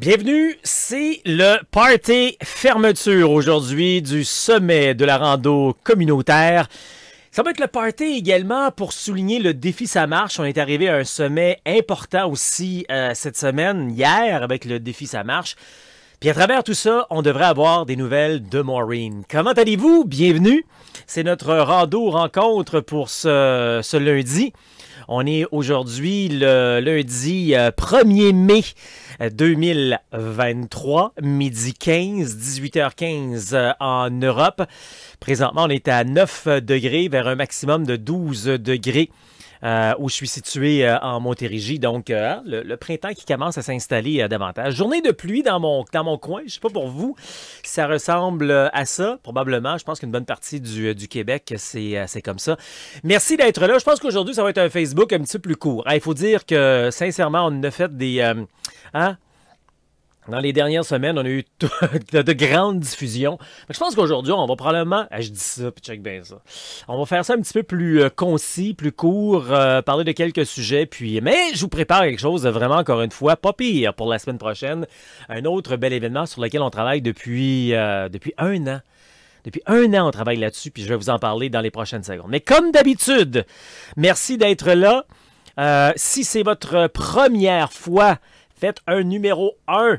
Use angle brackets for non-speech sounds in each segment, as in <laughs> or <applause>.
Bienvenue, c'est le party fermeture aujourd'hui du sommet de la rando communautaire. Ça va être le party également pour souligner le défi Ça marche. On est arrivé à un sommet important aussi euh, cette semaine, hier, avec le défi Ça marche. Puis à travers tout ça, on devrait avoir des nouvelles de Maureen. Comment allez-vous? Bienvenue. C'est notre rando rencontre pour ce lundi. On est aujourd'hui le lundi 1er euh, mai 2023, euh, midi 15, 18h15 euh, en Europe. Présentement, on est à 9 degrés vers un maximum de 12 degrés euh, où je suis situé euh, en Montérégie. Donc, euh, hein, le, printemps qui commence à s'installer davantage. Journée de pluie dans mon, dans mon coin. Je sais pas pour vous, ça ressemble à ça. Probablement, je pense qu'une bonne partie du, du Québec, c'est comme ça. Merci d'être là. Je pense qu'aujourd'hui, ça va être un Facebook un petit peu plus court. Il faut dire que, sincèrement, on ne fait des... Hein? Dans les dernières semaines, on a eu <laughs> de grandes diffusions. je pense qu'aujourd'hui, on va probablement. Ah, je dis ça, puis check bien ça. On va faire ça un petit peu plus euh, concis, plus court, euh, parler de quelques sujets. Puis... Mais je vous prépare quelque chose vraiment, encore une fois, pas pire pour la semaine prochaine. Un autre bel événement sur lequel on travaille depuis, euh, depuis un an. Depuis un an, on travaille là-dessus, puis je vais vous en parler dans les prochaines secondes. Mais comme d'habitude, merci d'être là. si c'est votre première fois, faites un numéro 1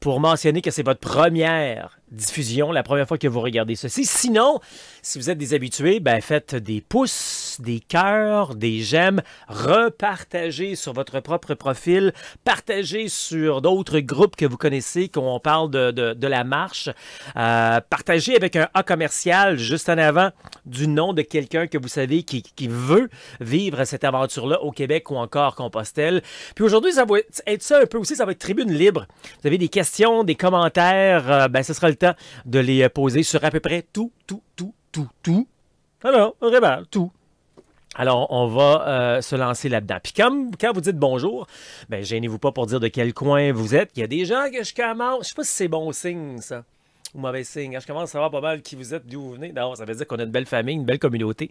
pour mentionner que c'est votre première diffusion la première fois que vous regardez ceci. Sinon, si vous êtes des habitués, ben faites des pouces, des cœurs, des j'aime, repartagez sur votre propre profil, partagez sur d'autres groupes que vous connaissez, quand on parle de, de, la marche, euh, partagez avec un A commercial juste en avant du nom de quelqu'un que vous savez qui, qui veut vivre cette aventure-là au Québec ou encore Compostelle. Puis aujourd'hui, ça va être ça un peu aussi, ça va être tribune libre. Vous avez des questions, des commentaires, euh, ben ce sera le temps de les euh, poser sur à peu près tout, tout, tout, tout, tout. Alors, tout. Alors, on va euh, se lancer là-dedans. Puis comme quand vous dites bonjour, ben gênez-vous pas pour dire de quel coin vous êtes. Il y a des gens que je commence. Je sais pas si c'est bon signe, ça mauvais signe. Ah, je commence à savoir pas mal qui vous êtes, d'où vous venez. D'abord, ça veut dire qu'on a une belle famille, une belle communauté.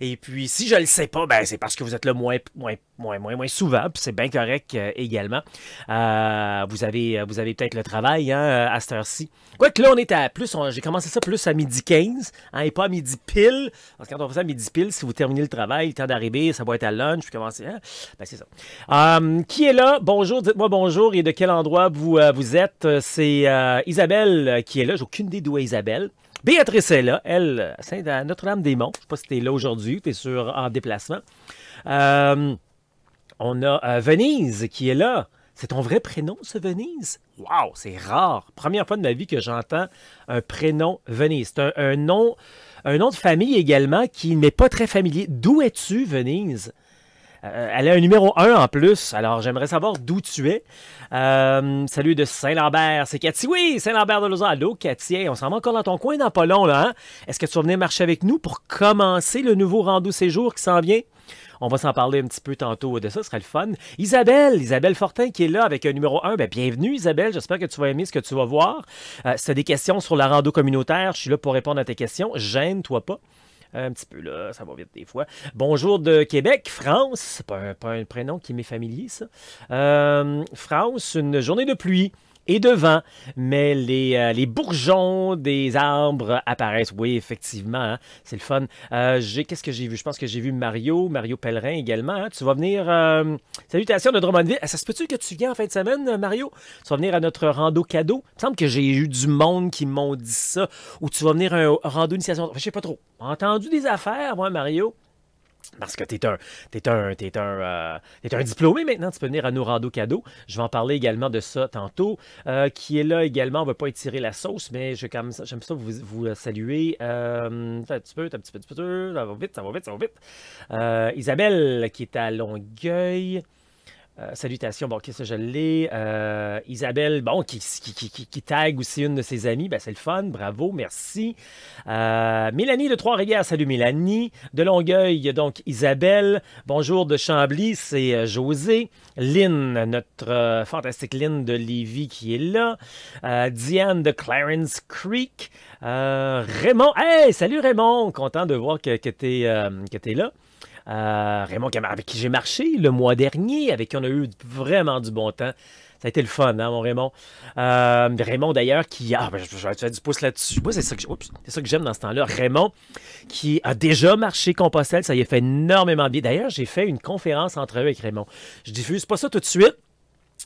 Et puis, si je le sais pas, ben, c'est parce que vous êtes là moins, moins, moins, moins, souvent. Puis c'est bien correct euh, également. Euh, vous avez, euh, vous avez peut-être le travail hein, à cette heure-ci. Quoique là, on est à plus. J'ai commencé ça plus à midi 15 hein, et pas à midi pile. Parce que quand on fait ça à midi pile, si vous terminez le travail, le temps d'arriver, ça va être à lunch. Puis commencer. Hein. Ben, c'est ça. qui est là? Bonjour, dites-moi bonjour et de quel endroit vous, vous êtes. C'est Isabelle qui est là j'ai aucune idée d'où est Isabelle. Béatrice est là, elle, à Notre-Dame-des-Monts. Je ne sais pas si tu es là aujourd'hui, tu es sur, en déplacement. Euh, on a euh, Venise qui est là. C'est ton vrai prénom, ce Venise? Waouh, c'est rare. Première fois de ma vie que j'entends un prénom Venise. C'est un, nom, un nom de famille également qui n'est pas très familier. D'où es-tu, Venise? Euh, elle a un numéro 1 en plus, alors j'aimerais savoir d'où tu es. Euh, salut de Saint-Lambert, c'est Cathy. Oui, Saint-Lambert de Lausanne. Allô, Cathy, on s'en va encore dans ton coin dans là. Hein? Est-ce que tu vas venir marcher avec nous pour commencer le nouveau rando séjour qui s'en vient? On va s'en parler un petit peu tantôt de ça, ce sera le fun. Isabelle, Isabelle Fortin qui est là avec un numéro 1. Ben, bienvenue Isabelle, j'espère que tu vas aimer ce que tu vas voir. Euh, si tu as des questions sur la rando communautaire, je suis là pour répondre à tes questions. Gêne-toi pas. Euh, un petit peu là, ça va vite des fois. Bonjour de Québec, France. C'est pas un prénom qui m'est familier, ça. Euh, France, une journée de pluie et de mais les, euh, les bourgeons des arbres apparaissent. Oui, effectivement, hein. c'est le fun. Euh, qu'est-ce que j'ai vu? Je pense que j'ai vu Mario, Mario Pellerin également. Hein. Tu vas venir... Salutation euh, salutations de Drummondville. Ça se peut-tu que tu viennes en fin de semaine, Mario? Tu vas venir à notre rando cadeau? Il me semble que j'ai eu du monde qui m'ont dit ça. Ou tu vas venir à un rando initiation... Enfin, je sais pas trop. Entendu des affaires, moi, Mario. Parce que tu es un, un, euh, un diplômé maintenant, tu peux venir à nos rando Je vais en parler également de ça tantôt. Euh, qui est là également, on ne va pas étirer la sauce, mais j'aime ça vous, vous euh, saluer. un petit peu, un petit peu, un petit peu, ça va vite, ça va vite, ça va vite. Isabelle qui est à Longueuil. Euh, salutations, bon, qu'est-ce que je l'ai. Euh, Isabelle, bon, qui, qui, tag aussi une de ses amies, ben, c'est le fun, bravo, merci. Euh, Mélanie de Trois-Rivières, salut Mélanie. De Longueuil, donc Isabelle. Bonjour de Chambly, c'est José. Lynn, notre fantastique Lynn de Lévis qui est là. Diane de Clarence Creek. Raymond, hey, salut Raymond, content de voir que, que tu es là. Euh, Raymond avec qui j'ai marché le mois dernier, avec qui on a eu vraiment du bon temps. Ça a été le fun, hein, mon Raymond. Euh, Raymond, d'ailleurs, qui a. Ah, ben, je, du pouce là-dessus. c'est ça que j'aime dans ce temps-là. Raymond, qui a déjà marché Compostelle, ça y a fait énormément bien. D'ailleurs, j'ai fait une conférence entre eux avec Raymond. Je diffuse pas ça tout de suite.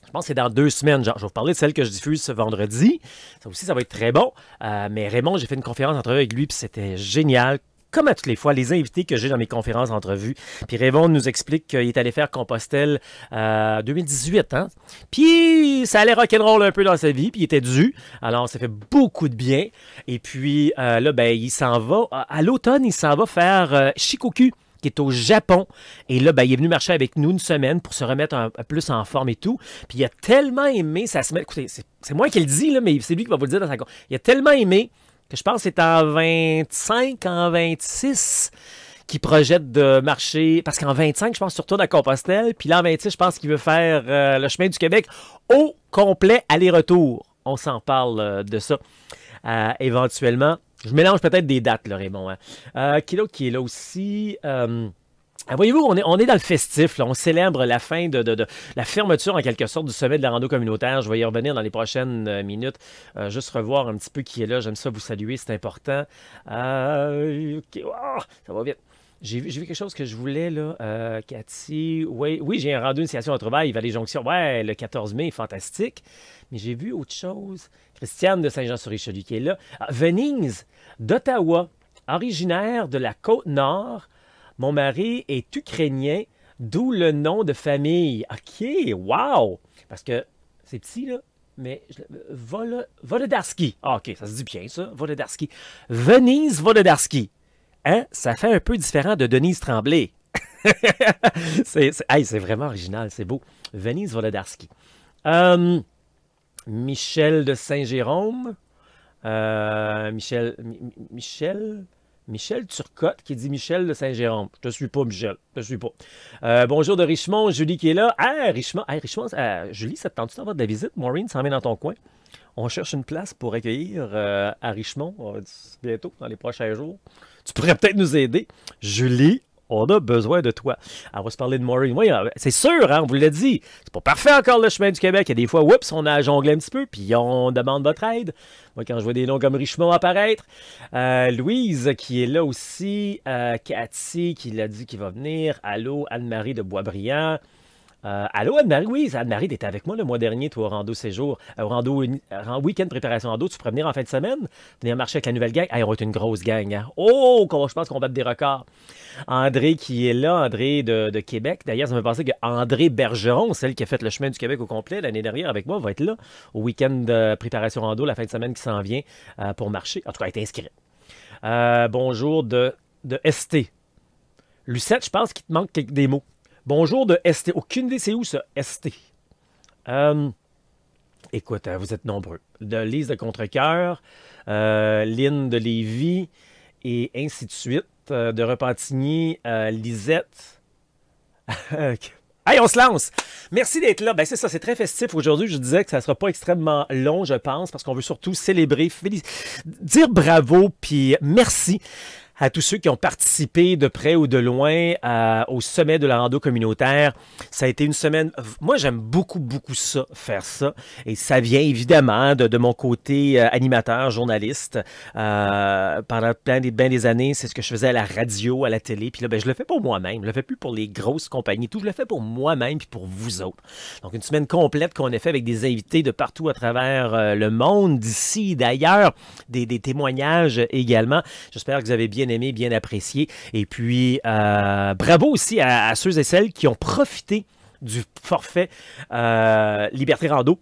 Je pense que c'est dans deux semaines. je vais vous parler de celle que je diffuse ce vendredi. Ça aussi, ça va être très bon. Euh, mais Raymond, j'ai fait une conférence entre eux avec lui, puis c'était génial comme à toutes les fois, les invités que j'ai dans mes conférences entrevues, Puis Raymond nous explique qu'il est allé faire Compostelle 2018. Euh, hein? Puis ça allait rock'n'roll un peu dans sa vie, puis il était dû. Alors, ça fait beaucoup de bien. Et puis euh, là, ben, il s'en va. À l'automne, il s'en va faire euh, Shikoku qui est au Japon. Et là, ben, il est venu marcher avec nous une semaine pour se remettre un, plus en forme et tout. Puis il a tellement aimé sa semaine. Écoutez, c'est moi qui le dis, là, mais c'est lui qui va vous le dire dans sa. Il a tellement aimé je pense que c'est en 25, en 26 qui projette de marcher, parce qu'en 25, je pense, surtout à Compostelle, puis là, en 26, je pense qu'il veut faire euh, le chemin du Québec au complet aller-retour. On s'en parle euh, de ça euh, éventuellement. Je mélange peut-être des dates, là, Raymond. Kilo hein. qui est là, qui est là aussi? Ah, voyez-vous, on est, on est dans le festif, on célèbre la fin de, la fermeture en quelque sorte du sommet de la rando communautaire. Je vais y revenir dans les prochaines euh, minutes. Euh, juste revoir un petit peu qui est là. J'aime ça vous saluer, c'est important. Euh, oh, ça va vite. J'ai vu, quelque chose que je voulais, là. Cathy, Oui, oui, j'ai un rendu une situation à travail, il va les jonctions. Ouais, le 14 mai, fantastique. Mais j'ai vu autre chose. Christiane de Saint-Jean-sur-Richelieu qui est là. Ah, Venise, d'Ottawa, originaire de la Côte-Nord. Mon mari est ukrainien, d'où le nom de famille. OK, wow! Parce que c'est petit, là, mais Vol ah, OK, ça se dit bien, ça, Volodarsky. Venise Volodarsky. Hein? Ça fait un peu différent de Denise Tremblay. <laughs> c'est vraiment original, c'est beau. Venise Volodarsky. Hum, Michel de Saint-Jérôme. Euh, Michel, Michel, Michel Turcotte qui dit Michel de Saint-Jérôme. Je te suis pas, Michel. Je te suis pas. Euh, bonjour de Richemont, Julie qui est là. Ah, Richemont, ah, Richemont Julie, ça te tente-tu d'avoir de la visite? Maureen s'en met dans ton coin. On cherche une place pour accueillir euh, à Richemont euh, bientôt, dans les prochains jours. Tu pourrais peut-être nous aider. Julie, on a besoin de toi. On va se parler de Maureen. Oui, c'est sûr, hein, on vous l'a dit. C'est pas parfait encore le chemin du Québec. Il y a des fois, oups, on a jonglé un petit peu, puis on demande votre aide. Moi, quand je vois des noms comme Richemont apparaître, euh, Louise qui est là aussi, euh, Cathy qui l'a dit qu'il va venir, allô, Anne-Marie de Boisbriand. Euh, allô, Anne-Marie-Louise. Anne-Marie, t'étais avec moi le mois dernier, toi, au rando séjour, au euh, rando euh, week-end préparation rando. Tu pourrais venir en fin de semaine, venir marcher avec la nouvelle gang. Ah, on va être une grosse gang. Hein? Oh, je pense qu'on bat des records. André qui est là, André de, Québec. D'ailleurs, ça me penser que André Bergeron, celle qui a fait le chemin du Québec au complet l'année dernière avec moi, va être là au week-end de préparation rando, la fin de semaine qui s'en vient pour marcher. En tout cas, elle est inscrite. bonjour de, de ST. Lucette, je pense qu'il te manque des mots. Bonjour de ST. Aucune idée, c'est où ça? ST. Euh, écoute, euh, vous êtes nombreux. De Lise de Contrecoeur, euh, Lynn de Lévis, et ainsi de suite. Euh, de Repentigny, Lisette. allez <laughs> on se lance! Merci d'être là. Ben, c'est ça, c'est très festif aujourd'hui. Je disais que ça ne sera pas extrêmement long, je pense, parce qu'on veut surtout célébrer, dire bravo, puis merci à tous ceux qui ont participé de près ou de loin au sommet de la rando communautaire. Ça a été une semaine. Moi, j'aime beaucoup, beaucoup ça, faire ça. Et ça vient évidemment de, de mon côté euh, animateur, journaliste. Euh, pendant plein des, ben des années, c'est ce que je faisais à la radio, à la télé. Puis là, ben, je le fais pour moi-même. Je le fais plus pour les grosses compagnies. Tout, je le fais pour moi-même puis pour vous autres. Donc, une semaine complète qu'on a fait avec des invités de partout à travers euh, le monde, d'ici, d'ailleurs, des, des témoignages également. J'espère que vous avez bien bien aimé, bien apprécié. Et puis, euh, bravo aussi à, ceux et celles qui ont profité du forfait euh, Liberté Rando.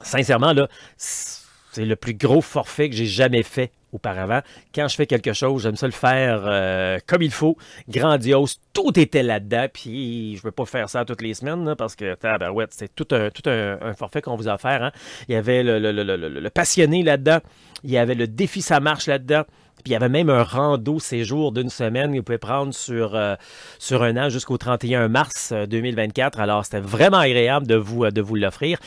Sincèrement, là, c'est le plus gros forfait que j'ai jamais fait auparavant. Quand je fais quelque chose, j'aime ça le faire euh, comme il faut, grandiose. Tout était là-dedans, puis je ne veux pas faire ça toutes les semaines parce que tabarouette, c'est tout un, tout un, forfait qu'on vous a offert. Hein. Il y avait le, le passionné là-dedans, il y avait le défi ça marche là-dedans, il y avait même un rando séjour d'une semaine que vous pouvez prendre sur, euh, sur un an jusqu'au 31 mars 2024. Euh, Alors, c'était vraiment agréable de vous, euh, de vous l'offrir.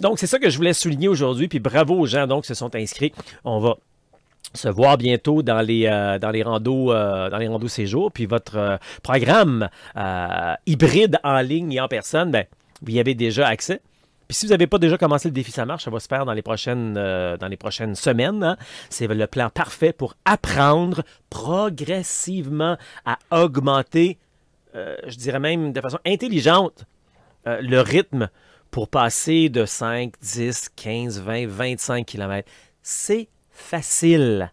donc, c'est ça que je voulais souligner aujourd'hui. Puis bravo aux gens donc, qui se sont inscrits. On va se voir bientôt dans les dans les randos dans les séjours puis votre programme hybride en ligne et en personne ben vous y avez déjà accès puis si vous n'avez pas déjà commencé le défi Ça marche, ça va se faire dans les prochaines, euh, semaines. Hein. C'est le plan parfait pour apprendre progressivement à augmenter, euh, je dirais même de façon intelligente, euh, le rythme pour passer de 5, 10, 15, 20, 25 km. C'est facile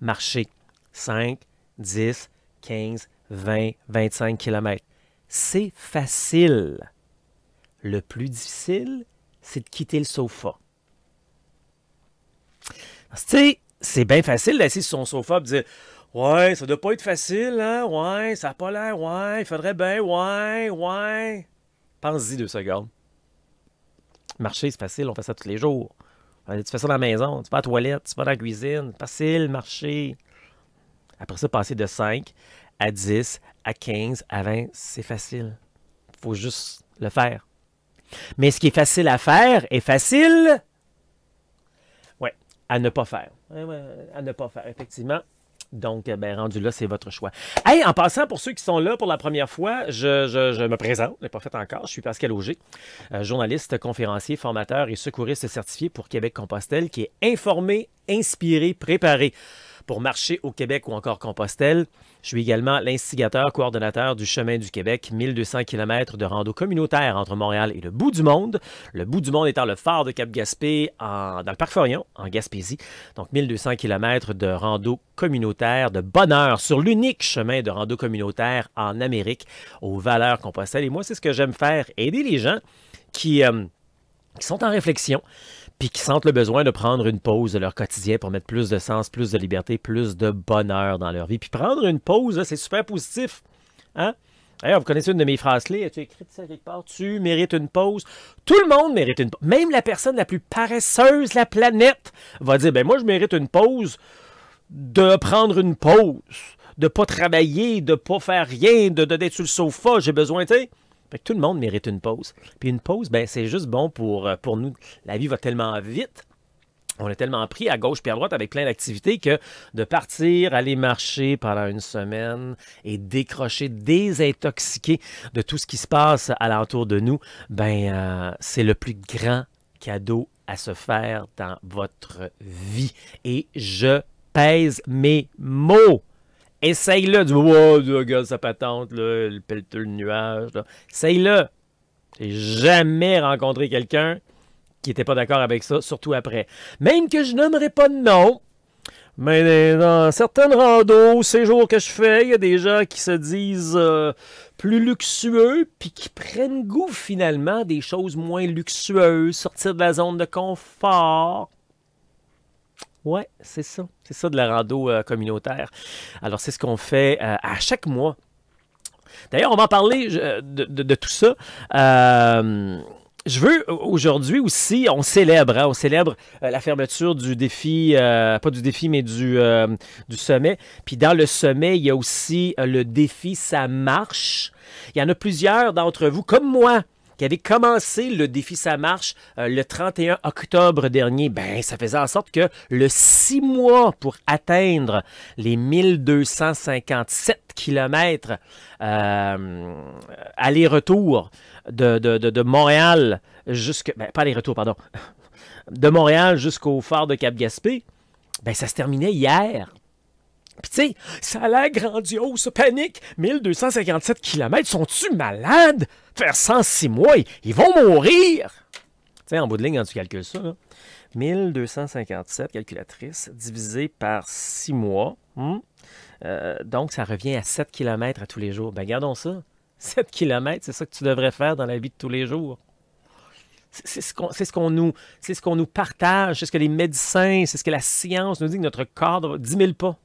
marcher 5, 10, 15, 20, 25 km. C'est facile. Le plus difficile, c'est de quitter le sofa. Tu sais, c'est bien facile d'assister sur son sofa et de dire Ouais, ça doit pas être facile, hein? Ouais, ça n'a pas l'air, ouais, il faudrait bien, ouais, ouais. Pense-y deux secondes. Marcher, c'est facile, on fait ça tous les jours. Euh, tu fais ça dans la maison, tu vas à la toilette, tu vas dans la cuisine. Facile, marcher. Après ça, passer de 5 à 10, à 15, à 20, c'est facile. faut juste le faire. Mais ce qui est facile à faire est facile ouais, à ne pas faire. à ne pas faire, effectivement. Donc, euh, ben, rendu là, c'est votre choix. Hey, en passant, pour ceux qui sont là pour la première fois, je, me présente, je ne l'ai pas fait encore, je suis Pascal Auger, euh, journaliste, conférencier, formateur et secouriste certifié pour Québec Compostel, qui est informé, inspiré, préparé pour marcher au Québec ou encore Compostelle. Je suis également l'instigateur coordonnateur du Chemin du Québec, 1200 km de rando communautaire entre Montréal et le bout du monde. Le bout du monde étant le phare de Cap-Gaspé dans le parc Forion, en Gaspésie. Donc 1200 km de rando communautaire de bonheur sur l'unique chemin de rando communautaire en Amérique, aux valeurs Compostelle. Et moi, c'est ce que j'aime faire, aider les gens qui euh, sont en réflexion, puis qui sentent le besoin de prendre une pause de leur quotidien pour mettre plus de sens, plus de liberté, plus de bonheur dans leur vie. Puis prendre une pause, c'est super positif. Hein? D'ailleurs, vous connaissez une de mes phrases clés, tu écrit ça quelque part, tu mérites une pause. Tout le monde mérite une pause. Même la personne la plus paresseuse de la planète va dire, ben moi je mérite une pause de prendre une pause, de pas travailler, de pas faire rien, de d'être sur le sofa, j'ai besoin, tu sais tout le monde mérite une pause. Puis une pause, ben, c'est juste bon pour, euh, pour nous. La vie va tellement vite on est tellement pris à gauche et à droite avec plein d'activités que de partir, aller marcher pendant une semaine et décrocher, désintoxiquer de tout ce qui se passe à l'entour de nous, ben euh, c'est le plus grand cadeau à se faire dans votre vie. Et je pèse mes mots. Essaye-le. Du wow, regarde sa patente, là, le tout le nuage. Essaye-le. J'ai jamais rencontré quelqu'un qui n'était pas d'accord avec ça, surtout après. Même que je n'aimerais pas de nom, mais dans certaines randos, séjours que je fais, il y a des gens qui se disent euh, plus luxueux, puis qui prennent goût finalement des choses moins luxueuses, sortir de la zone de confort. Ouais, c'est ça. C'est ça de la rando euh, communautaire. Alors, c'est ce qu'on fait euh, à chaque mois. D'ailleurs, on va en parler euh, de, tout ça. Je veux aujourd'hui aussi, on célèbre, hein, on célèbre la fermeture du défi, pas du défi, mais du, du sommet. Puis dans le sommet, il y a aussi le défi Ça marche. Il y en a plusieurs d'entre vous, comme moi, qui avait commencé le défi Ça marche euh, le 31 octobre dernier, ben, ça faisait en sorte que le six mois pour atteindre les 1257 km euh, aller-retour de, Montréal ben, pas pardon. <laughs> De Montréal jusqu'au phare de Cap-Gaspé, ben, ça se terminait hier. Puis tu sais, ça a l'air grandiose, panique. 1257 km, sont-tu malades? Faire 106 mois, ils vont mourir! Tu en bout de ligne, quand tu calcules ça, 1257 calculatrice divisé par 6 mois. Hmm, euh, donc, ça revient à 7 km à tous les jours. Ben, gardons ça. 7 km, c'est ça que tu devrais faire dans la vie de tous les jours. C'est ce qu'on ce nous, ce nous partage, c'est ce que les médecins, c'est ce que la science nous dit que notre corps 10 000 pas.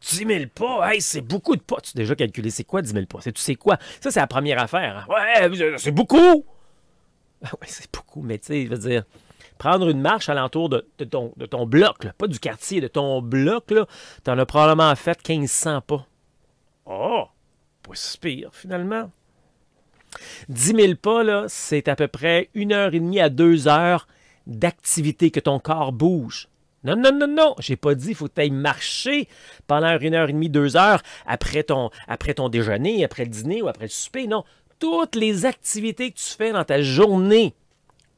10 000 pas, c'est beaucoup de pas. Tu as déjà calculé c'est quoi 10 000 pas? tu sais quoi? Ça, c'est la première affaire. Hein. Ouais, euh, c'est beaucoup! Ah c'est beaucoup, mais tu sais, dire, prendre une marche alentour de, de, ton, de ton bloc, pas du quartier, de ton bloc, tu en as probablement fait 1500 pas. Oh, pas si pire, finalement. 10 000 pas, c'est à peu près une heure et demie à deux heures d'activité que ton corps bouge. Non, non, non, non. J'ai pas dit, il faut que tu ailles marcher pendant une heure et demie, deux heures après ton, après ton déjeuner, après le dîner ou après le souper. Non. Toutes les activités que tu fais dans ta journée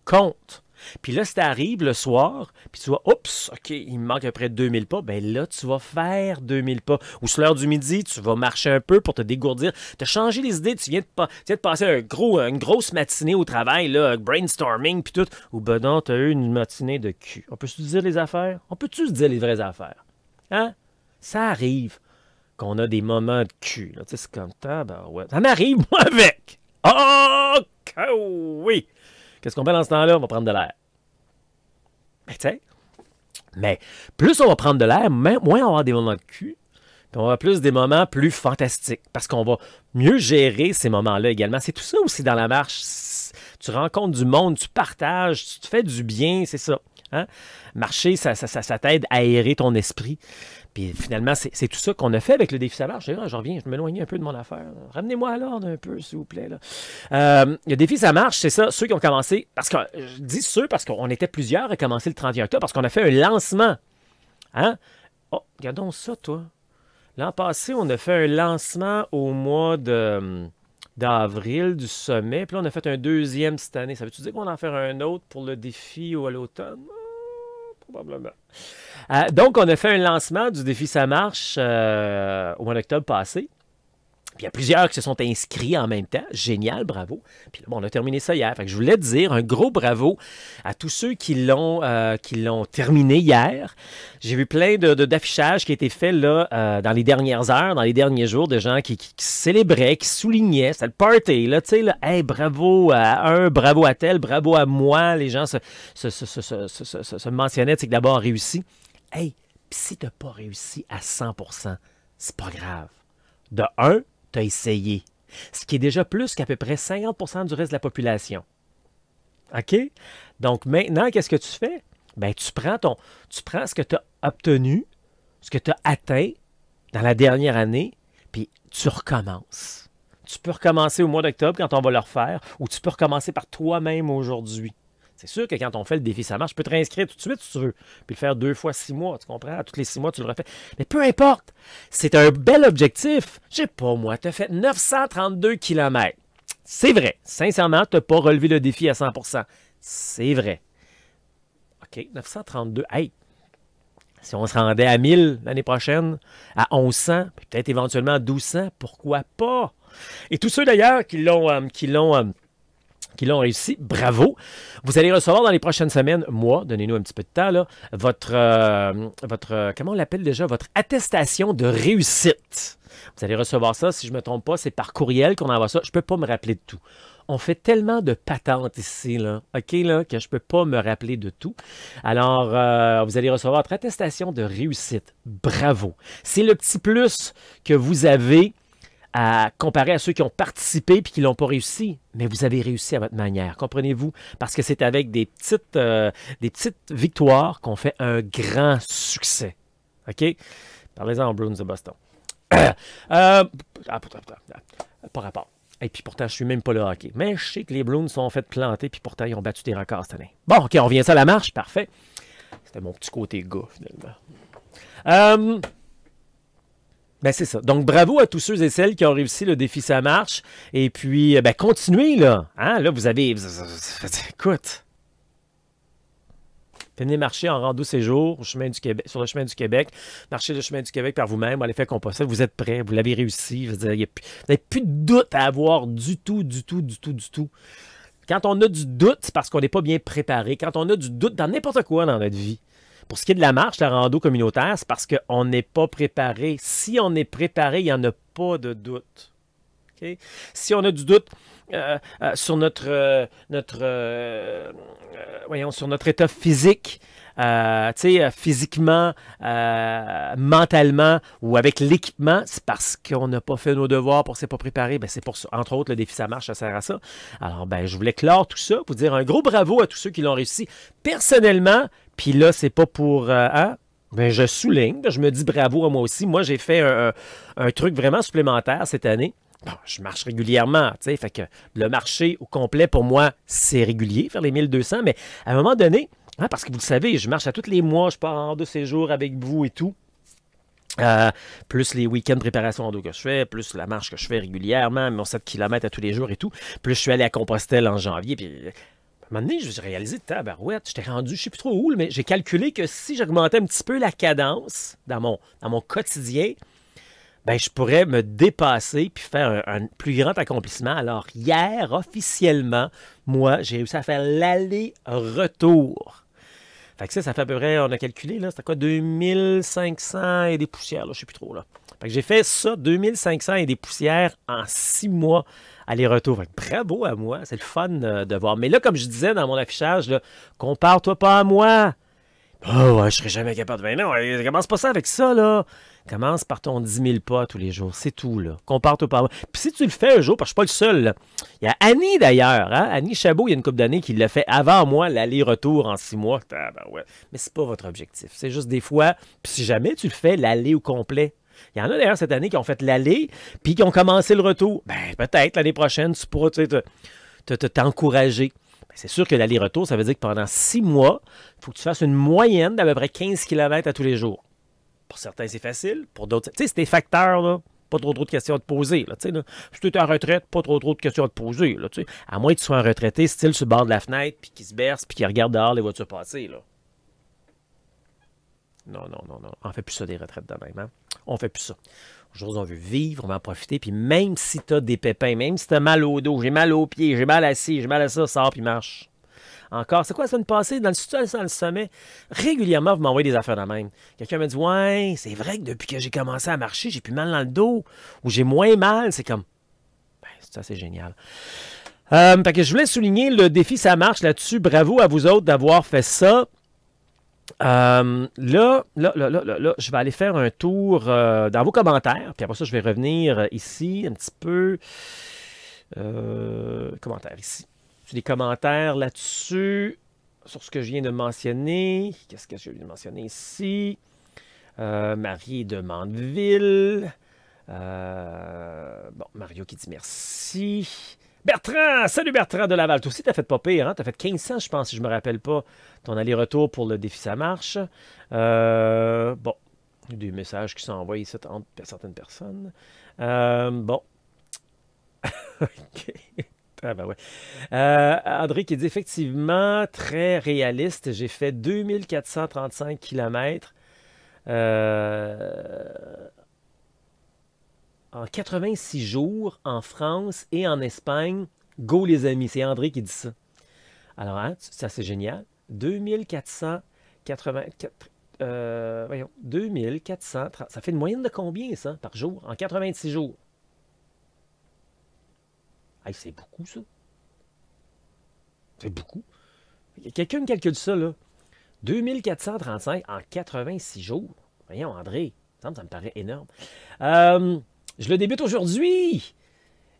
comptent. Puis là, si tu le soir, puis tu vois, oups, OK, il me manque à peu près 2000 pas, ben là, tu vas faire 2000 pas. Ou sur l'heure du midi, tu vas marcher un peu pour te dégourdir, te changer les idées. Tu viens de, pas, passer un gros, euh, une grosse matinée au travail, brainstorming, puis tout. Ou ben non, tu as eu une matinée de cul. On peut-tu se dire les affaires? On peut-tu se dire les vraies affaires? Hein? Ça arrive qu'on a des moments de cul. Tu sais, c'est comme ça, ben ouais. Ça m'arrive, moi, avec! Oh, oui! Qu'est-ce qu'on fait dans ce temps-là? On va prendre de l'air. Mais ben, tu Mais plus on va prendre de l'air, moins on va avoir des moments de cul. Puis on va plus des moments plus fantastiques. Parce qu'on va mieux gérer ces moments-là également. C'est tout ça aussi dans la marche. Tu rencontres du monde, tu partages, tu te fais du bien, c'est ça. Hein? Marcher, ça, t'aide à aérer ton esprit. Puis finalement, c'est tout ça qu'on a fait avec le défi ça marche. je reviens, je m'éloigne un peu de mon affaire. Ramenez-moi à l'ordre un peu, s'il vous plaît. Euh, le défi ça marche, c'est ça. Ceux qui ont commencé, parce que je dis ceux parce qu'on était plusieurs à commencer le 31 octobre, parce qu'on a fait un lancement. Hein? Oh, regardons ça, toi. L'an passé, on a fait un lancement au mois de hum, d'avril du sommet. Puis là, on a fait un deuxième cette année. Ça veut-tu dire qu'on en faire un autre pour le défi ou à l'automne? probablement. Euh, donc, on a fait un lancement du défi Ça marche euh, au mois d'octobre passé il y a plusieurs qui se sont inscrits en même temps. Génial, bravo. Puis là, on a terminé ça hier. Fait que je voulais te dire un gros bravo à tous ceux qui l'ont euh, qui l'ont terminé hier. J'ai vu plein de, d'affichages qui étaient été fait là euh, dans les dernières heures, dans les derniers jours, de gens qui, célébraient, qui soulignaient. C'était le party, là, tu sais, là, bravo à un, bravo à tel, bravo à moi. Les gens se, se, mentionnaient, c'est que d'abord réussi. Hey, pis si t'as pas réussi à 100%, c'est pas grave. De un, essayé, ce qui est déjà plus qu'à peu près 50 du reste de la population. OK? Donc maintenant, qu'est-ce que tu fais? Ben, tu prends ton. Tu prends ce que tu as obtenu, ce que tu as atteint dans la dernière année, puis tu recommences. Tu peux recommencer au mois d'octobre quand on va le refaire, ou tu peux recommencer par toi-même aujourd'hui. C'est sûr que quand on fait le défi, ça marche. Tu peux te réinscrire tout de suite si tu veux, puis le faire deux fois six mois, tu comprends? À tous les six mois, tu le refais. Mais peu importe, c'est un bel objectif. Je sais pas, moi, tu as fait 932 km. C'est vrai. Sincèrement, tu n'as pas relevé le défi à 100 C'est vrai. OK, 932. Hey, si on se rendait à 1000 l'année prochaine, à 1100, peut-être éventuellement à 1200, pourquoi pas? Et tous ceux d'ailleurs qui l'ont euh, euh, qui l'ont réussi. Bravo. Vous allez recevoir dans les prochaines semaines, moi, donnez-nous un petit peu de temps, votre, euh, votre euh, comment on l'appelle déjà, votre attestation de réussite. Vous allez recevoir ça, si je ne me trompe pas, c'est par courriel qu'on envoie ça. Je ne peux pas me rappeler de tout. On fait tellement de patentes ici, là, OK, là, que je ne peux pas me rappeler de tout. Alors, euh, vous allez recevoir votre attestation de réussite. Bravo. C'est le petit plus que vous avez à comparer à ceux qui ont participé puis qui l'ont pas réussi, mais vous avez réussi à votre manière, comprenez-vous? Parce que c'est avec des petites, euh, des petites victoires qu'on fait un grand succès. OK? Parlez-en en Bruins de Boston. <coughs> euh, ah, par rapport. Et puis pourtant, je suis même pas le hockey. Mais je sais que les Bruins sont en fait planter, puis pourtant, ils ont battu des records cette année. Bon, OK, on revient ça à la marche, parfait. C'était mon petit côté gars, finalement. Euh, ben, c'est ça. Donc bravo à tous ceux et celles qui ont réussi le défi ça marche. Et puis euh, ben continuez là. Hein? Là vous avez, écoute, venez marcher en rando séjour au chemin du Québec, sur le chemin du Québec, marchez le chemin du Québec par vous-même, à l'effet ça Vous êtes prêts, vous l'avez réussi. Vous n'avez plus de doute à avoir du tout, du tout, du tout, du tout. Quand on a du doute, c'est parce qu'on n'est pas bien préparé. Quand on a du doute dans n'importe quoi dans notre vie, pour ce qui est de la marche, la rando communautaire, c'est parce qu'on n'est pas préparé. Si on est préparé, il n'y en a pas de doute. Si on a du doute euh, euh, sur notre, euh, notre, voyons, sur notre état physique, euh, euh, physiquement, euh, mentalement ou avec l'équipement, c'est parce qu'on n'a pas fait nos devoirs pour s'est pas préparé. Ben, c'est pour ça. Entre autres, le défi ça marche, ça sert à ça. Alors, ben, je voulais clore tout ça, pour dire un gros bravo à tous ceux qui l'ont réussi personnellement. Puis là, c'est pas pour. Hein? Ben, je souligne, je me dis bravo à moi aussi. Moi, j'ai fait un, truc vraiment supplémentaire cette année. je marche régulièrement, tu fait que le marché au complet, pour moi, c'est régulier, faire les 1200, mais à un moment donné, Hein, parce que vous le savez, je marche à tous les mois, je pars en deux séjours avec vous et tout. Euh, plus les week-ends de préparation dos que je fais, plus la marche que je fais régulièrement, mon 7 km à tous les jours et tout. Plus je suis allé à Compostelle en janvier, puis euh, à un moment donné, j'ai réalisé, tabarouette, j'étais rendu, je sais plus trop où, mais j'ai calculé que si j'augmentais un petit peu la cadence dans mon, dans mon quotidien, ben, je pourrais me dépasser puis faire un plus grand accomplissement. Alors, hier, officiellement, moi, j'ai réussi à faire l'aller-retour fait ça, fait à peu près, on a calculé, là, c'était quoi, 2500 et des poussières, là, je sais plus trop, là. j'ai fait ça, 2500 et des poussières en six mois aller-retour. Bravo à moi, c'est le fun de voir. Mais là, comme je disais dans mon affichage, compare-toi pas à moi. Oh, ouais, je serais jamais capable de. venir. ne commence pas ça avec ça, là. Commence par ton 10 000 pas tous les jours. C'est tout, là. Qu'on parte au Puis si tu le fais un jour, parce que je suis pas le seul, il y a Annie d'ailleurs, hein? Annie Chabot, il y a une couple d'années qui l'a fait avant moi, l'aller-retour en six mois. Ah, ben ouais. Mais c'est pas votre objectif. C'est juste des fois, puis si jamais tu le fais, l'aller au complet. Il y en a d'ailleurs cette année qui ont fait l'aller, puis qui ont commencé le retour. Ben peut-être l'année prochaine, tu pourras t'encourager. Te, ben, c'est sûr que l'aller-retour, ça veut dire que pendant six mois, il faut que tu fasses une moyenne d'à peu près 15 km à tous les jours. Pour certains, c'est facile. Pour d'autres, tu sais, c'est des facteurs, Pas trop trop de questions à te poser. Là, là. Si tu es en retraite, pas trop trop de questions à te poser. Là, à moins que tu sois un retraité, style sur le bord de la fenêtre, puis qui se berce, puis qui regarde dehors les voitures passer. Non, non, non, non. On fait plus ça des retraites de même. ne hein. On fait plus ça. Aujourd'hui, on veut vivre, on va en profiter. Puis même si tu as des pépins, même si tu as mal au dos, j'ai mal aux pieds, j'ai mal assis, j'ai mal à ça, ça puis marche encore. C'est quoi ça semaine passée? Dans le dans le sommet, régulièrement, vous m'envoyez des affaires de même. Quelqu'un me dit Ouais, c'est vrai que depuis que j'ai commencé à marcher, j'ai plus mal dans le dos ou j'ai moins mal. C'est comme ben, ça, c'est génial. Euh, que je voulais souligner le défi, ça marche là-dessus. Bravo à vous autres d'avoir fait ça. Euh, là, là, là, là, je vais aller faire un tour euh, dans vos commentaires, puis après ça, je vais revenir ici un petit peu. commentaire ici des commentaires là-dessus sur ce que je viens de mentionner? Qu'est-ce que je viens de mentionner ici? Euh, Marie de Mandeville. Euh, bon, Mario qui dit merci. Bertrand! Salut Bertrand de Laval. Toi aussi, t'as fait pas pire, hein? T'as fait 1500, je pense, si je me rappelle pas, ton aller-retour pour le défi Ça marche. Euh, bon, des messages qui sont envoyés ici entre certaines personnes. Euh, bon. <laughs> OK. Ah ben ouais. Euh, André qui dit effectivement très réaliste. J'ai fait 2435 km euh, en 86 jours en France et en Espagne. Go les amis, c'est André qui dit ça. Alors, hein, ça c'est génial. 2484. Euh, voyons, 2430. Ça fait une moyenne de combien ça par jour en 86 jours? c'est beaucoup, ça. C'est beaucoup. Quelqu'un me calcule ça, là. 2435 en 86 jours. Voyons, André, ça me, paraît énorme. Euh, je le débute aujourd'hui.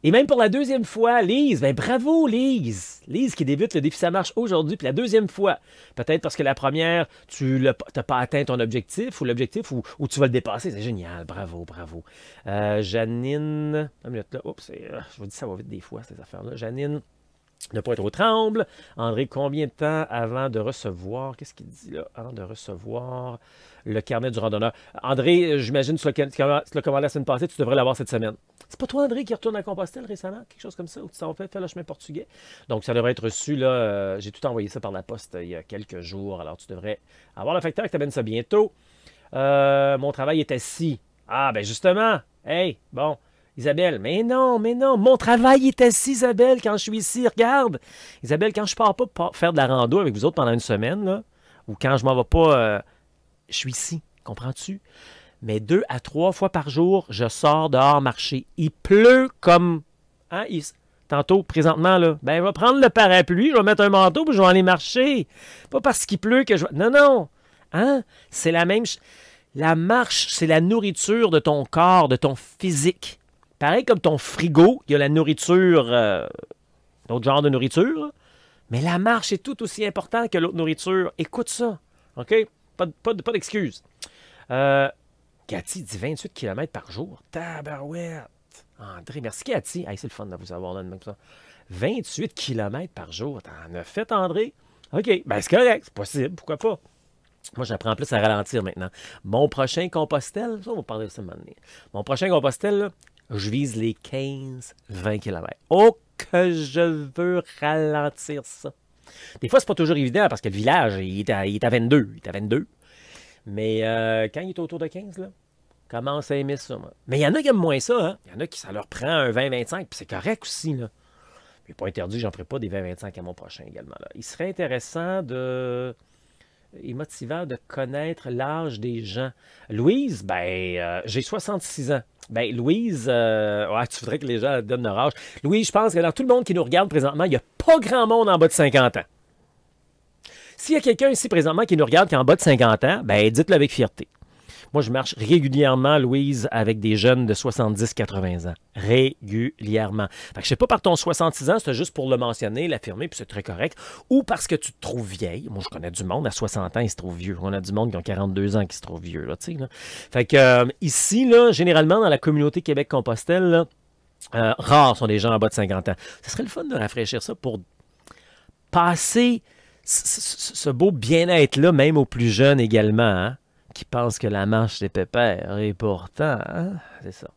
Et même pour la deuxième fois, Lise, ben bravo Lise! Lise qui débute le défi Ça marche aujourd'hui, puis la deuxième fois. Peut-être parce que la première, tu n'as pas atteint ton objectif, ou l'objectif, ou, tu vas le dépasser. C'est génial, bravo, bravo. Euh, Janine, minute là, oups, euh, je vous dis ça va vite des fois, ces affaires-là. Janine, ne pas être au tremble. André, combien de temps avant de recevoir, qu'est-ce qu'il dit là, avant de recevoir le carnet du randonneur? André, j'imagine, que tu l'as commandé la semaine passée, tu devrais l'avoir cette semaine. C'est pas toi, André, qui retourne à Compostelle récemment, quelque chose comme ça, où tu t'en fais, faire le chemin portugais. Donc, ça devrait être reçu, là. Euh, j'ai tout envoyé ça par la poste euh, il y a quelques jours. Alors, tu devrais avoir le facteur qui t'amène ça bientôt. Euh, mon travail est assis. Ah, ben justement. Hey, bon. Isabelle, mais non, mais non, mon travail est assis, Isabelle, quand je suis ici. Regarde, Isabelle, quand je pars pas faire de la rando avec vous autres pendant une semaine, là, ou quand je m'en vais pas, je suis ici. Comprends-tu? mais deux à trois fois par jour, je sors dehors marcher. Il pleut comme. Hein, Tantôt, présentement, là, ben, je vais prendre le parapluie, je vais mettre un manteau, puis je vais aller marcher. Pas parce qu'il pleut que je Non, non. Hein? C'est la même. La marche, c'est la nourriture de ton corps, de ton physique. Pareil comme ton frigo, il y a la nourriture, euh, d'autres genres de nourriture. Mais la marche est tout aussi importante que l'autre nourriture. Écoute ça. OK? Pas, pas, pas d'excuses. Euh, Cathy dit 28 km par jour. Tabarouette! André, merci Cathy. c'est le fun de vous avoir là ça. 28 km par jour. T'en as fait, André? OK, ben c'est correct, c'est possible, pourquoi pas? Moi, j'apprends plus à ralentir maintenant. Mon prochain compostel, ça, on va parler de ça Mon prochain compostel, je vise les 15-20 km. Oh, que je veux ralentir ça! Des fois, c'est pas toujours évident parce que le village, il est à 22. Il est à 22. Mais euh, quand il est autour de 15, là, commence à aimer ça. Mais il y en a qui aiment moins ça. Hein. Il y en a qui, ça leur prend un 20-25, puis c'est correct aussi. Là. n'est pas interdit, j'en ferai pas des 20-25 à mon prochain également. Il serait intéressant de et motivant de connaître l'âge des gens. Louise, ben, euh, j'ai 66 ans. Ben, Louise, euh, tu voudrais que les gens donnent leur âge. Louise, je pense que dans tout le monde qui nous regarde présentement, il n'y a pas grand monde en bas de 50 ans. S'il y a quelqu'un ici présentement qui nous regarde qui est en bas de 50 ans, ben dites-le avec fierté. Moi, je marche régulièrement, Louise, avec des jeunes de 70-80 ans. Régulièrement. Fait que je sais pas par ton 66 ans, c'est juste pour le mentionner, l'affirmer, puis c'est très correct. Ou parce que tu te trouves vieille. Moi, je connais du monde à 60 ans, ils se trouve vieux. On a du monde qui ont 42 ans qui se trouve vieux, là, Fait que euh, ici, là, généralement, dans la communauté Québec-Compostelle, euh, rares sont les gens en bas de 50 ans. Ce serait le fun de rafraîchir ça pour passer ce beau bien-être-là, même aux plus jeunes également, hein, qui pensent que la marche, des pépères Et pourtant, hein, c'est ça.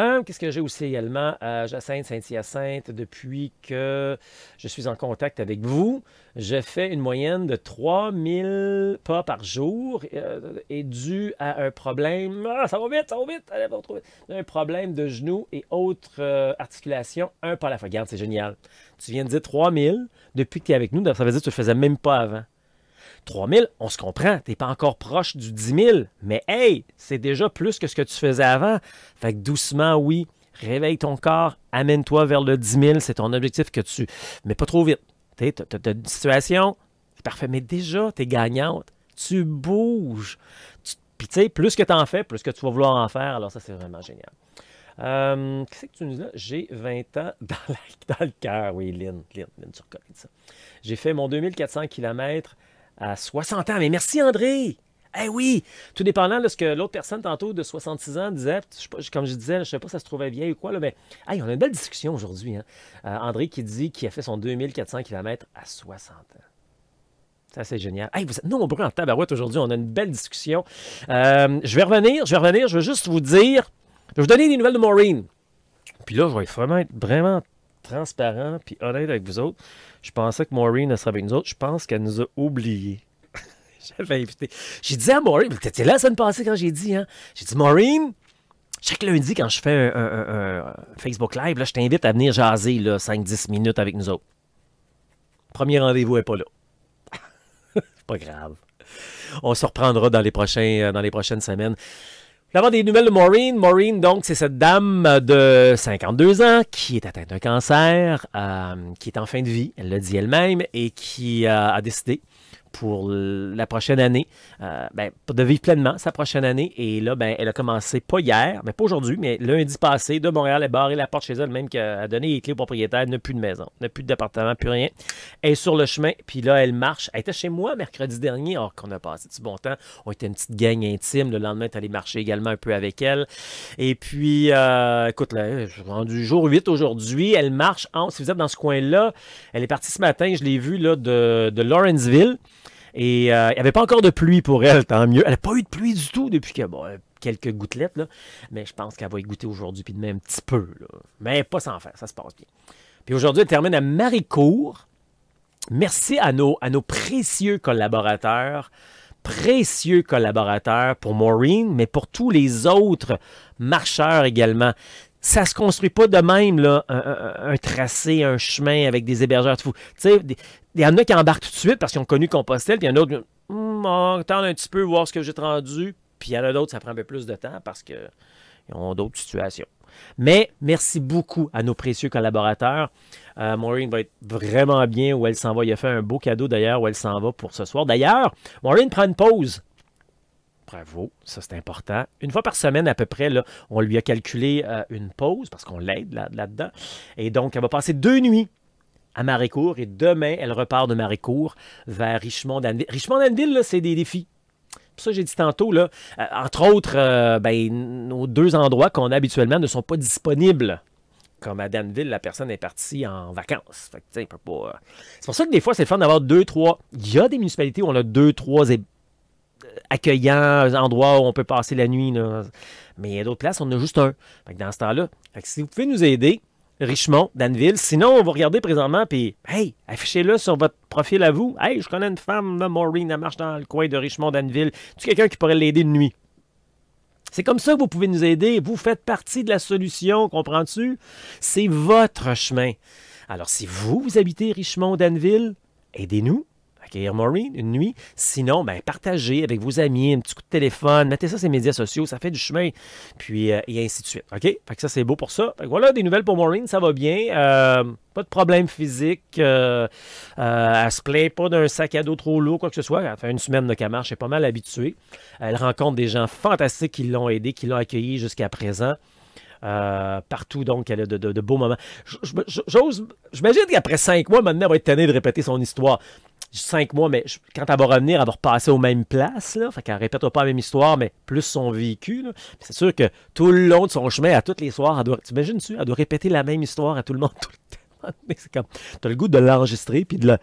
Euh, qu'est-ce que j'ai aussi également à Jacinthe, Saint-Hyacinthe, depuis que je suis en contact avec vous? Je fais une moyenne de 3000 pas par jour euh, et dû à un problème, ah, ça va vite, ça va vite, un problème de genoux et autres euh, articulations, un pas à la fois. Regarde, c'est génial. Tu viens de dire 3000 depuis que tu es avec nous, ça veut dire que tu ne faisais même pas avant. 3000, on se comprend, Tu n'es pas encore proche du 10 000, mais hey, c'est déjà plus que ce que tu faisais avant. Fait que doucement, oui, réveille ton corps, amène-toi vers le 10 000, c'est ton objectif que tu... Mais pas trop vite. Tu as une situation, c'est parfait, mais déjà, tu es gagnante. Tu bouges. Puis tu sais, plus que tu en fais, plus que tu vas vouloir en faire, alors ça, c'est vraiment génial. Euh, qu'est-ce que tu nous dis là? J'ai 20 ans <laughs> dans, le cœur. Oui, Lynn, Lynn, Lynn reconnais ça. J'ai fait mon 2400 km à 60 ans. Mais merci, André! Eh oui! Tout dépendant de ce que l'autre personne, tantôt, de 66 ans, disait. comme je disais, je ne sais pas si ça se trouvait vieille ou quoi, mais hey, on a une belle discussion aujourd'hui. Hein. Euh, André qui dit qu'il a fait son 2400 km à 60 ans. Ça, c'est génial. Hey, vous êtes nombreux en tabarouette aujourd'hui. On a une belle discussion. Euh, je vais revenir, je vais revenir. Je veux juste vous dire, je vais vous donner des nouvelles de Maureen. Puis là, je vais être vraiment transparent puis honnête avec vous autres. Je pensais que Maureen serait avec nous autres. Je pense qu'elle nous a oubliés. <laughs> J'avais invité. J'ai dit à Maureen, étais là la semaine passée quand j'ai dit, hein? J'ai dit, Maureen, chaque lundi, quand je fais un, Facebook Live, là, je t'invite à venir jaser 5-10 minutes avec nous autres. Premier rendez-vous n'est pas là. <laughs> pas grave. On se reprendra dans les, prochains, euh, dans les prochaines semaines. D'abord, des nouvelles de Maureen. Maureen, donc, c'est cette dame de 52 ans qui est atteinte d'un cancer, euh, qui est en fin de vie, elle le dit elle-même, et qui euh, a décidé pour la prochaine année, euh, ben, de vivre pleinement sa prochaine année. Et là, ben, elle a commencé pas hier, mais pas aujourd'hui, mais lundi passé, de Montréal, elle a barré la porte chez elle, même qu'elle a donné les clés au propriétaire, n'a plus de maison, n'a plus d'appartement, plus rien. Elle est sur le chemin, puis là, elle marche. Elle était chez moi mercredi dernier, alors oh, qu'on a passé du bon temps. On était une petite gang intime. Le lendemain, est allé marcher également un peu avec elle. Et puis, euh, écoute, là, je suis rendu jour 8 aujourd'hui. Elle marche en, si vous êtes dans ce coin-là, elle est partie ce matin, je l'ai vue, là, de, de Lawrenceville. Et euh, il n'y avait pas encore de pluie pour elle, tant mieux. Elle n'a pas eu de pluie du tout depuis que, bon, quelques gouttelettes, mais je pense qu'elle va y goûter aujourd'hui, puis demain un petit peu. Mais pas sans faire, ça se passe bien. Puis aujourd'hui, elle termine à Maricourt. Merci à nos, à nos précieux collaborateurs précieux collaborateurs pour Maureen, mais pour tous les autres marcheurs également. Ça se construit pas de même, là, un, tracé, un chemin avec des hébergeurs. Tu sais, il y en a qui embarquent tout de suite parce qu'ils ont connu Compostelle, puis il y en a d'autres, qui hmm, on attend un petit peu, voir ce que j'ai rendu. Puis il y en a d'autres, ça prend un peu plus de temps parce qu'ils ont d'autres situations. Mais merci beaucoup à nos précieux collaborateurs. Euh, Maureen va être vraiment bien où elle s'en va. Il a fait un beau cadeau d'ailleurs où elle s'en va pour ce soir. D'ailleurs, Maureen prend une pause. Bravo, ça c'est important. Une fois par semaine à peu près, là, on lui a calculé euh, une pause parce qu'on l'aide là-dedans. Et donc, elle va passer deux nuits à Marécourt et demain, elle repart de Marécourt vers richmond danville richmond Danville, c'est des défis ça j'ai dit tantôt, là, euh, entre autres, euh, ben, nos deux endroits qu'on a habituellement ne sont pas disponibles. Comme à Danville, la personne est partie en vacances. Fait pas... Euh, c'est pour ça que des fois, c'est le fun d'avoir deux, trois. Il y a des municipalités où on a deux, trois accueillants, endroits où on peut passer la nuit. Mais il y a d'autres places, on a juste un. dans ce temps-là, si vous pouvez nous aider, richemont Danville. Sinon, on va regarder présentement, puis hey, affichez-le sur votre profil à vous. Hey, je connais une femme, Maureen, elle marche dans le coin de Richmond, Danville. Tu quelqu'un qui pourrait l'aider de nuit? C'est comme ça que vous pouvez nous aider. Vous faites partie de la solution, comprends-tu? C'est votre chemin. Alors, si vous, vous habitez Richmond, Danville, aidez-nous accueillir Maureen une nuit. Sinon, ben, partagez avec vos amis, un petit coup de téléphone, mettez ça sur les médias sociaux, ça fait du chemin, puis euh, et ainsi de suite. OK? Fait que ça, c'est beau pour ça. voilà, des nouvelles pour Maureen, ça va bien. Euh, pas de problème physique. Euh, elle se plaît, pas d'un sac à dos trop lourd, quoi que ce soit. Elle fait une semaine de Camarche, elle est pas mal habituée. Elle rencontre des gens fantastiques qui l'ont aidé, qui l'ont accueillie jusqu'à présent. partout, donc, elle a de, beaux moments. J'ose, j'imagine qu'après cinq mois, maintenant, elle va être tannée de répéter son histoire cinq mois, mais quand elle va revenir, elle va repasser aux mêmes places. Là. Fait qu'elle répétera pas la même histoire, mais plus son vécu. C'est sûr que tout le long de son chemin, à toutes les soirs, elle doit, t'imagines-tu, elle doit répéter la même histoire à tout le monde tout le temps. <laughs> c'est comme, t'as le goût de l'enregistrer puis de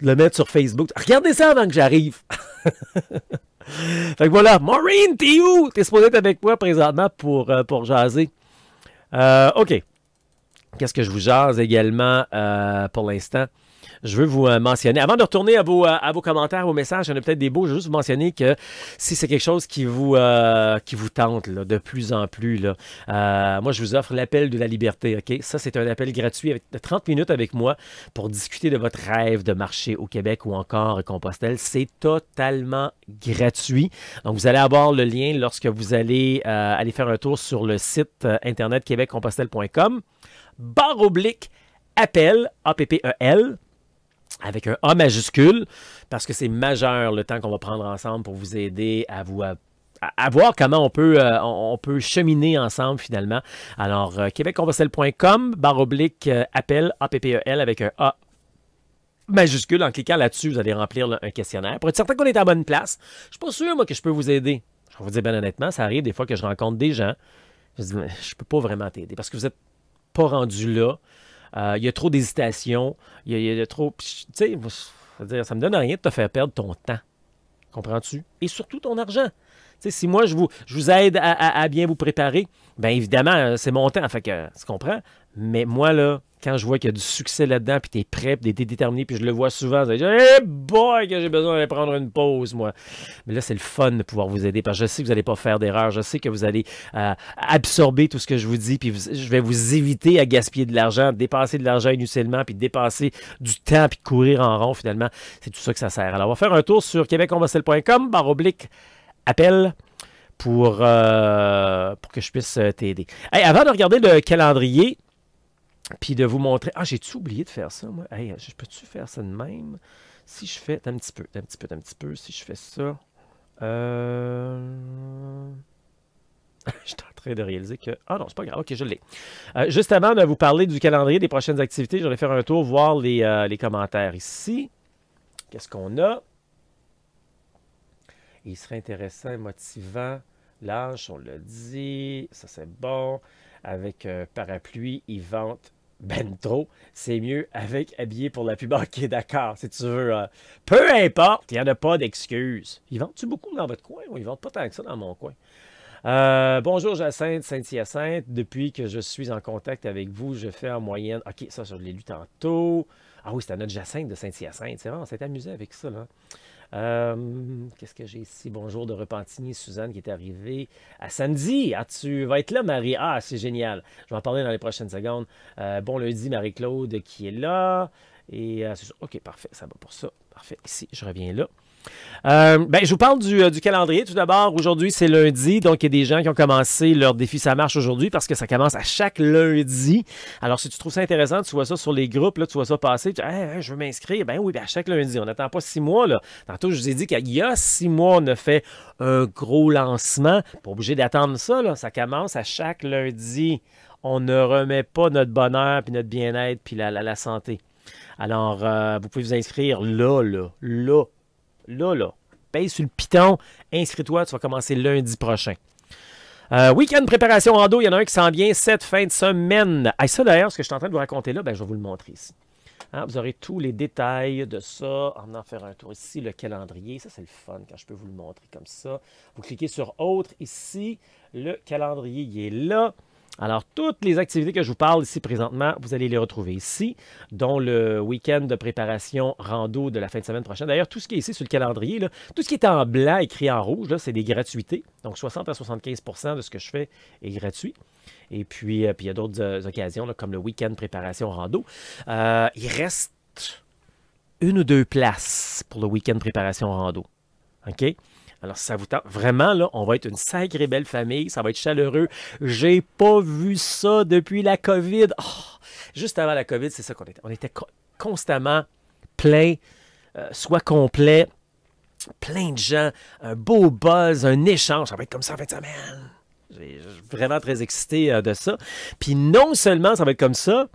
le, mettre sur Facebook. Regardez ça avant que j'arrive! <laughs> fait voilà, Maureen, t'es où? T'es supposé être avec moi présentement pour, euh, pour jaser. Euh, OK. Qu'est-ce que je vous jase également euh, pour l'instant? je veux vous euh, mentionner. Avant de retourner à vos, euh, à vos commentaires, vos messages, il y en a peut-être des beaux. Je veux juste vous mentionner que si c'est quelque chose qui vous, euh, qui vous tente de plus en plus, là, moi, je vous offre l'appel de la liberté. OK? Ça, c'est un appel gratuit avec, de 30 minutes avec moi pour discuter de votre rêve de marché au Québec ou encore Compostelle. C'est totalement gratuit. Donc, vous allez avoir le lien lorsque vous allez aller faire un tour sur le site internet québeccompostelle.com barre oblique appel, A-P-P-E-L, avec un A majuscule, parce que c'est majeur le temps qu'on va prendre ensemble pour vous aider à vous voir comment on peut, euh, on peut cheminer ensemble finalement. Alors, euh, barre oblique, euh, appel, a e avec un A majuscule. En cliquant là-dessus, vous allez remplir un questionnaire pour être certain qu'on est à bonne place. Je suis pas sûr, moi, que je peux vous aider. Je vais vous dire bien honnêtement, ça arrive des fois que je rencontre des gens. Je dis, peux pas vraiment t'aider parce que vous n'êtes pas rendu là. Euh, il y a trop d'hésitation, il y, a trop. Tu sais, ça me donne rien de te faire perdre ton temps. Comprends-tu? Et surtout ton argent. si moi, je vous, je vous aide à, bien vous préparer, bien évidemment, euh, c'est mon temps. que, tu comprends? Mais moi, là, quand je vois qu'il y a du succès là-dedans, puis t'es prêt, puis t'es déterminé, puis je le vois souvent, je dis hey boy, que j'ai besoin d'aller prendre une pause, moi. Mais là, c'est le fun de pouvoir vous aider, parce que je sais que vous n'allez pas faire d'erreur, je sais que vous allez euh, absorber tout ce que je vous dis, puis je vais vous éviter à gaspiller de l'argent, dépasser de l'argent inutilement, puis dépasser du temps, puis courir en rond, finalement. C'est tout ça que ça sert. Alors, on va faire un tour sur québecommercial.com, barre oblique, appel pour, euh, pour que je puisse euh, t'aider. avant de regarder le calendrier, puis de vous montrer, ah, j'ai-tu oublié de faire ça, moi? Hey, je peux-tu faire ça de même? Si je fais, un petit peu, un petit peu, un petit peu, si je fais ça, euh, <laughs> je suis en train de réaliser que. Ah non, c'est pas grave. Ok, je l'ai. Justement, euh, juste avant de vous parler du calendrier des prochaines activités, je vais faire un tour, voir euh, les, commentaires ici. Qu'est-ce qu'on a? Il serait intéressant, motivant. L'âge, on l'a dit. Ça, c'est bon. Avec parapluie, il vente ben trop, c'est mieux avec habillé pour la pub. Ok, d'accord, si tu veux. Hein. peu importe, il n'y en a pas d'excuses. Ils vendent-tu beaucoup dans votre coin ou ils vendent pas tant que ça dans mon coin? Euh, bonjour Jacinthe, Saint-Hyacinthe. Depuis que je suis en contact avec vous, je fais en moyenne. Ok, ça, je l'ai lu tantôt. Ah oui, c'est un notre Jacinthe de Saint-Hyacinthe. C'est vrai, on s'est amusé avec ça. Là. Euh, qu'est-ce que j'ai ici? Bonjour de Repentigny, Suzanne qui est arrivée à samedi. Ah, tu vas être là, Marie. Ah, c'est génial. Je vais en parler dans les prochaines secondes. Euh, bon lundi, Marie-Claude qui est là. Et euh, OK, parfait, ça va pour ça. Parfait. Ici, je reviens là. Euh, ben, je vous parle euh, du, calendrier. Tout d'abord, aujourd'hui, c'est lundi, donc il y a des gens qui ont commencé leur défi Ça marche aujourd'hui parce que ça commence à chaque lundi. Alors, si tu trouves ça intéressant, tu vois ça sur les groupes, là, tu vois ça passer, tu dis je veux m'inscrire. Ben oui, ben, à chaque lundi, on n'attend pas six mois. Là. Tantôt, je vous ai dit qu'il y a six mois, on a fait un gros lancement. Pas obligé d'attendre ça, là. ça commence à chaque lundi. On ne remet pas notre bonheur, puis notre bien-être, puis la, santé. Alors, euh, vous pouvez vous inscrire là, là, là, Là, là, paye sur le piton, inscris-toi, tu vas commencer lundi prochain. Euh, week-end préparation en dos, il y en a un qui s'en vient cette fin de semaine. Ah, ça d'ailleurs, ce que je suis en train de vous raconter là, ben, je vais vous le montrer ici. Hein, vous aurez tous les détails de ça en en faire un tour ici, le calendrier. Ça, c'est le fun quand je peux vous le montrer comme ça. Vous cliquez sur Autre ici. Le calendrier, il est là. Alors, toutes les activités que je vous parle ici présentement, vous allez les retrouver ici, dont le week-end de préparation rando de la fin de semaine prochaine. D'ailleurs, tout ce qui est ici sur le calendrier, tout ce qui est en blanc écrit en rouge, c'est des gratuités. Donc, 60 à 75 de ce que je fais est gratuit. Et puis, euh, il y a d'autres euh, occasions, comme le week-end préparation rando. Euh, il reste une ou deux places pour le week-end préparation rando. OK? Alors, si ça vous tente, vraiment, là, on va être une sacrée belle famille. Ça va être chaleureux. J'ai pas vu ça depuis la COVID. Oh, juste avant la COVID, c'est ça qu'on était. On était constamment plein, euh, soit complet, plein de gens, un beau buzz, un échange. Ça va être comme ça en fin de semaine. J'ai vraiment très excité euh, de ça. Puis non seulement ça va être comme ça,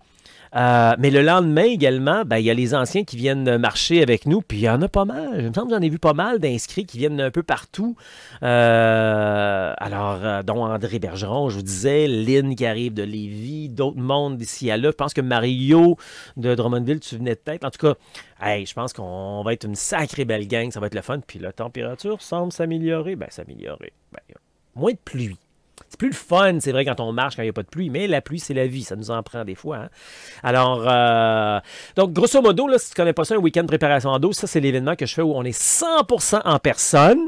euh, mais le lendemain également, ben, il y a les anciens qui viennent marcher avec nous, puis il y en a pas mal. Je me semble que j'en ai vu pas mal d'inscrits qui viennent un peu partout. Euh, alors, euh, dont André Bergeron, je vous disais, Lynn qui arrive de Lévis, d'autres mondes d'ici à là. Je pense que Mario de Drummondville, tu venais de tête. En tout cas, je pense qu'on va être une sacrée belle gang, ça va être le fun. Puis la température semble s'améliorer. Ben, s'améliorer. Ben, moins de pluie. C'est plus le fun, c'est vrai, quand on marche, quand il n'y a pas de pluie, mais la pluie, c'est la vie. Ça nous en prend des fois. Hein. Alors, euh, donc, grosso modo, là, si tu ne connais pas ça, un week-end préparation en dos, ça, c'est l'événement que je fais où on est 100% en personne.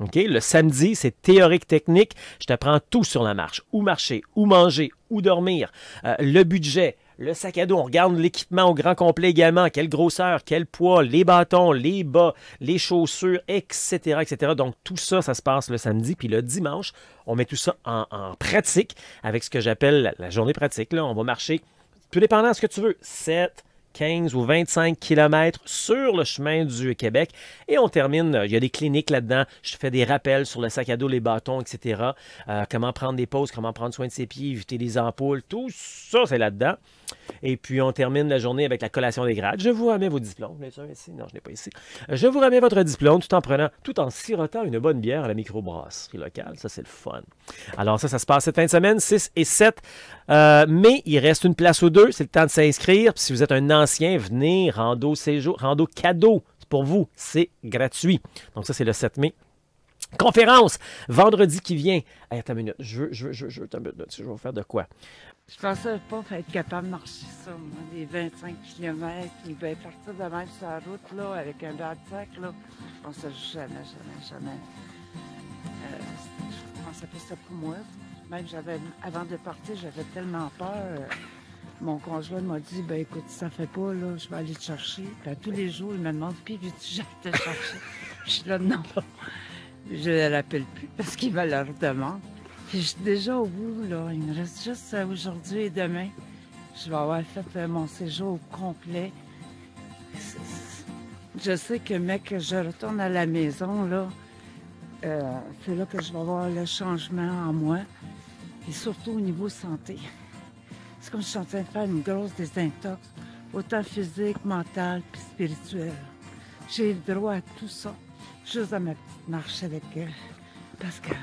OK? Le samedi, c'est théorique technique. Je t'apprends tout sur la marche. Où marcher, où manger, où dormir, euh, le budget, le sac à dos, on regarde l'équipement au grand complet également, quelle grosseur, quel poids, les bâtons, les bas, les chaussures, etc., etc. Donc tout ça, ça se passe le samedi, puis le dimanche, on met tout ça en, pratique avec ce que j'appelle la journée pratique. Là, on va marcher, tout dépendant de ce que tu veux, 7, 15 ou 25 km sur le chemin du Québec. Et on termine, euh, il y a des cliniques là-dedans. Je fais des rappels sur le sac à dos, les bâtons, etc. Euh, comment prendre des pauses, comment prendre soin de ses pieds, éviter les ampoules, tout ça, c'est là-dedans. Et puis, on termine la journée avec la collation des grades. Je vous remets vos diplômes. êtes sûr ici. Non, je n'ai pas ici. Je vous ramets votre diplôme tout en prenant, tout en sirotant une bonne bière à la microbrasserie locale. Ça, c'est le fun. Alors, ça, ça se passe cette fin de semaine, 6 et 7 euh, mais Il reste une place ou deux. C'est le temps de s'inscrire. Puis, si vous êtes un ancien, venez. Rando séjour, rando cadeau. pour vous. C'est gratuit. Donc, ça, c'est le 7 mai. Conférence, vendredi qui vient. attends une minute, je veux, je veux, je je vais faire de quoi? Je pensais pas être capable de marcher ça, moi, les 25 km, puis bien partir de même sur la route, là, avec un de là. Je pensais jamais, jamais, jamais. Euh, je pensais ça pour moi. Même j'avais, avant de partir, j'avais tellement peur. Mon conjoint m'a dit, ben écoute, ça fait pas, là, je vais aller te chercher. Puis tous les jours, il me demande, "Qui veux-tu te chercher? je suis là, non. Je ne l'appelle plus parce qu'il va leur demander. je suis déjà au bout, là. Il me reste juste aujourd'hui et demain. Je vais avoir fait euh, mon séjour complet. Je sais que, mec, je retourne à la maison, là. Euh, c'est là que je vais avoir le changement en moi. Et surtout au niveau santé. C'est comme je suis en de faire une grosse désintox, autant physique, mentale, puis spirituelle. J'ai le droit à tout ça. Juste à ma marche avec elle. Euh, Pascal.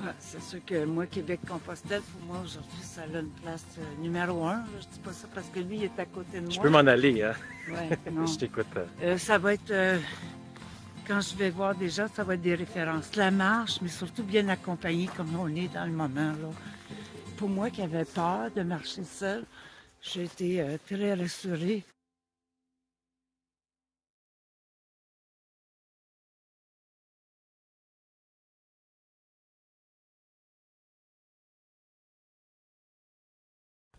Ouais, c'est sûr que moi, Québec Compostelle, pour moi, aujourd'hui, ça a une place euh, numéro un. Je dis pas ça parce que lui, est à côté de moi. Je peux m'en aller, hein? Ouais, <laughs> non. je t'écoute. Euh, ça va être, quand je vais voir déjà, ça va être des références. La marche, mais surtout bien accompagnée comme on est dans le moment. Là. Pour moi qui avait peur de marcher seule, j'ai été très rassurée.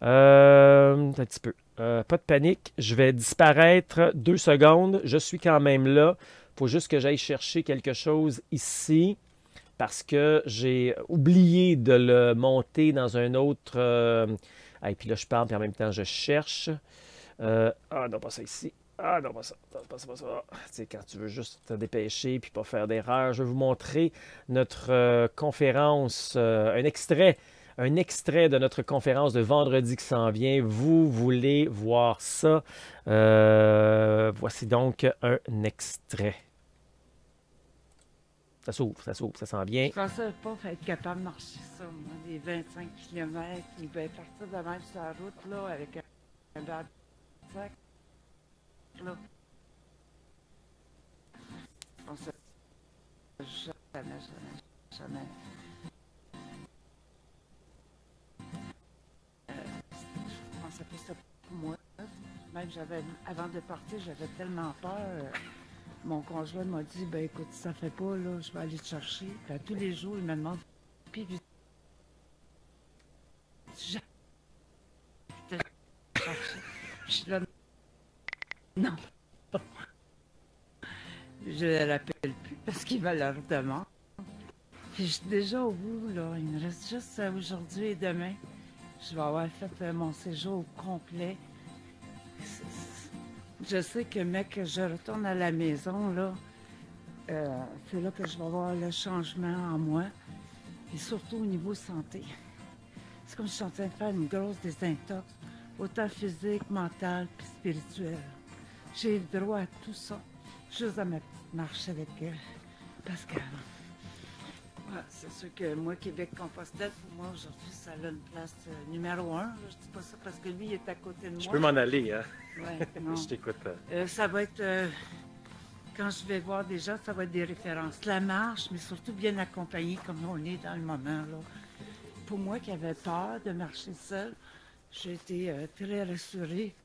Euh, un petit peu. Euh, pas de panique. Je vais disparaître deux secondes. Je suis quand même là. Il faut juste que j'aille chercher quelque chose ici parce que j'ai oublié de le monter dans un autre. et euh, puis là, je parle, puis en même temps, je cherche. Euh, ah non, pas ça ici. Ah non, pas ça. Pas pas ça. tu sais, quand tu veux juste te dépêcher puis pas faire d'erreur, je vais vous montrer notre conférence, un extrait un extrait de notre conférence de vendredi qui s'en vient. Vous voulez voir ça. Euh, voici donc un extrait. Ça s'ouvre, ça s'ouvre, ça s'en vient. Je pensais pas être capable de marcher ça, moi, des 25 km. Il devait partir de même sur la route, là, avec un bad sac. Là. Je pensais jamais, jamais, jamais. avant de partir, j'avais tellement peur. Mon conjoint m'a dit, ben écoute, ça fait pas, je vais aller te chercher. tous les jours, il me demande, puis je ne le Je non. Je l'appelle plus parce qu'il va leur je suis déjà au bout, là. Il me reste juste aujourd'hui et demain. Je vais avoir fait euh, mon séjour complet je sais que mec, je retourne à la maison, là, euh, c'est là que je vais voir le changement en moi, et surtout au niveau santé. C'est comme je suis en train de faire une grosse désintox, autant physique, mentale, puis spirituelle. J'ai le droit à tout ça, juste à ma petite marche avec Pascal c'est sûr que moi, Québec Compostelle, pour moi, aujourd'hui, ça a une place euh, numéro un. Je dis pas ça parce que lui, il est à côté de moi. Je peux m'en aller, hein? Ouais, <laughs> je t'écoute. Euh. Euh, ça va être, quand je vais voir déjà, ça va être des références. La marche, mais surtout bien accompagnée comme on est dans le moment. Pour moi qui avait peur de marcher seule, j'ai été très rassurée